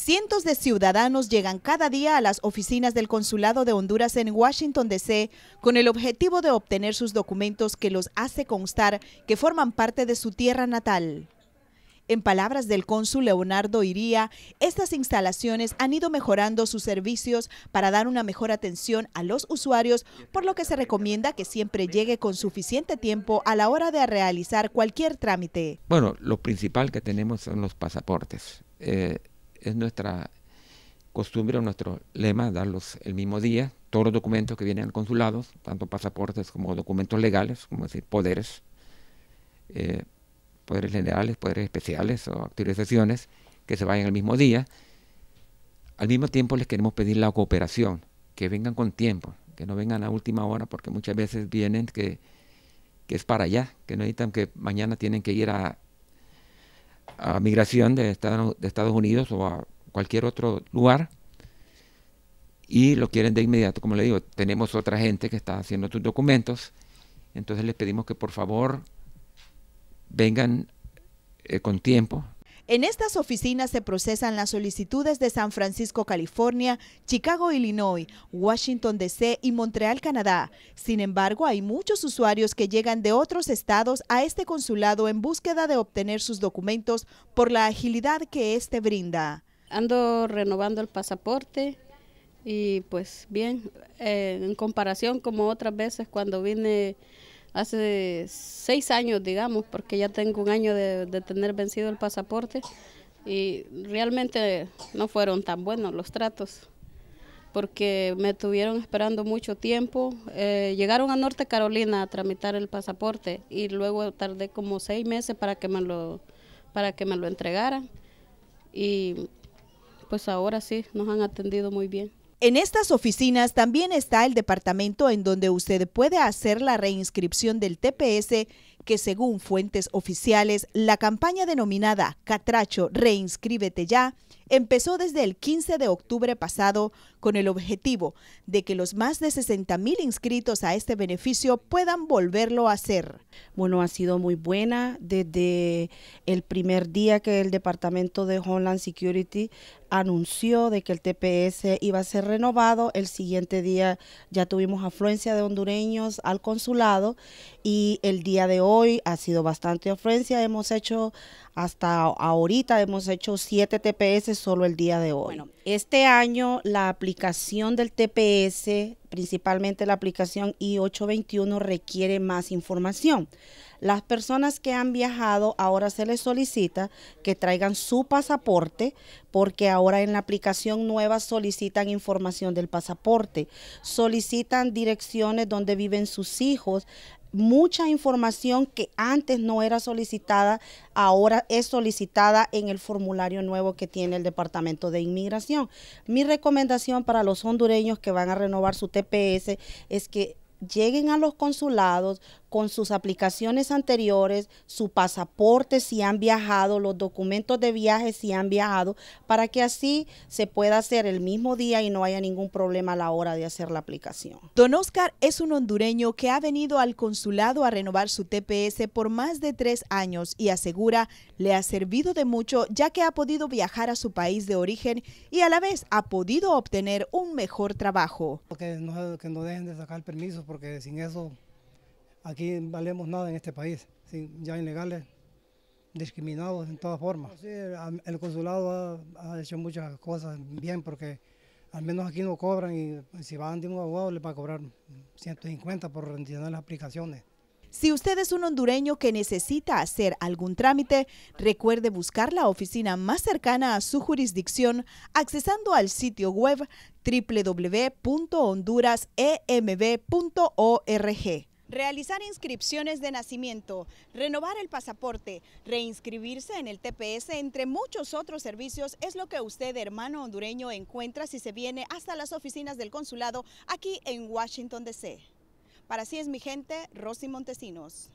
Cientos de ciudadanos llegan cada día a las oficinas del Consulado de Honduras en Washington, D.C. con el objetivo de obtener sus documentos que los hace constar que forman parte de su tierra natal. En palabras del cónsul Leonardo Iría, estas instalaciones han ido mejorando sus servicios para dar una mejor atención a los usuarios, por lo que se recomienda que siempre llegue con suficiente tiempo a la hora de realizar cualquier trámite. Bueno, lo principal que tenemos son los pasaportes. Eh, es nuestra costumbre o nuestro lema darlos el mismo día, todos los documentos que vienen al consulado, tanto pasaportes como documentos legales, como decir poderes, eh, poderes generales, poderes especiales o actualizaciones, que se vayan el mismo día. Al mismo tiempo les queremos pedir la cooperación, que vengan con tiempo, que no vengan a última hora, porque muchas veces vienen que, que es para allá, que no necesitan que mañana tienen que ir a a migración de Estados, Unidos o a cualquier otro lugar y lo quieren de inmediato, como le digo, tenemos otra gente que está haciendo tus documentos, entonces les pedimos que por favor vengan eh, con tiempo en estas oficinas se procesan las solicitudes de San Francisco, California, Chicago, Illinois, Washington, D.C. y Montreal, Canadá. Sin embargo, hay muchos usuarios que llegan de otros estados a este consulado en búsqueda de obtener sus documentos por la agilidad que éste brinda. Ando renovando el pasaporte y pues bien, eh, en comparación como otras veces cuando vine hace seis años, digamos, porque ya tengo un año de, tener vencido el pasaporte y realmente no fueron tan buenos los tratos porque me tuvieron esperando mucho tiempo. Eh, llegaron a Norte Carolina a tramitar el pasaporte y luego tardé como seis meses para que me lo, para que me lo entregaran. Y pues ahora sí, nos han atendido muy bien. En estas oficinas también está el departamento en donde usted puede hacer la reinscripción del TPS que según fuentes oficiales, la campaña denominada Catracho Reinscríbete ya empezó desde el 15 de octubre pasado con el objetivo de que los más de 60 mil inscritos a este beneficio puedan volverlo a hacer. Bueno, ha sido muy buena desde el primer día que el Departamento de Homeland Security anunció de que el TPS iba a ser renovado. El siguiente día ya tuvimos afluencia de hondureños al consulado y el día de hoy ha sido bastante afluencia. Hemos hecho hasta ahorita hemos hecho 7 TPS solo el día de hoy. Bueno, este año la aplicación del TPS, principalmente la aplicación I821, requiere más información. Las personas que han viajado ahora se les solicita que traigan su pasaporte porque ahora en la aplicación nueva solicitan información del pasaporte, solicitan direcciones donde viven sus hijos, mucha información que antes no era solicitada, ahora es solicitada en el formulario nuevo que tiene el Departamento de Inmigración. Mi recomendación para los hondureños que van a renovar su TPS es que lleguen a los consulados con sus aplicaciones anteriores, su pasaporte si han viajado, los documentos de viaje si han viajado, para que así se pueda hacer el mismo día y no haya ningún problema a la hora de hacer la aplicación. Don Oscar es un hondureño que ha venido al consulado a renovar su TPS por más de tres años y asegura le ha servido de mucho ya que ha podido viajar a su país de origen y a la vez ha podido obtener un mejor trabajo. Que no, dejen de sacar permiso porque sin eso aquí valemos nada en este país, ya ilegales, discriminados en todas formas. Sí, el consulado ha, hecho muchas cosas bien porque al menos aquí no cobran y si van de un abogado le va a cobrar 150 por llenar las aplicaciones. Si usted es un hondureño que necesita hacer algún trámite, recuerde buscar la oficina más cercana a su jurisdicción accesando al sitio web www.hondurasemb.org. Realizar inscripciones de nacimiento, renovar el pasaporte, reinscribirse en el TPS, entre muchos otros servicios, es lo que usted, hermano hondureño, encuentra si se viene hasta las oficinas del consulado aquí en Washington, D.C. Para sí es mi gente, Rosy Montesinos.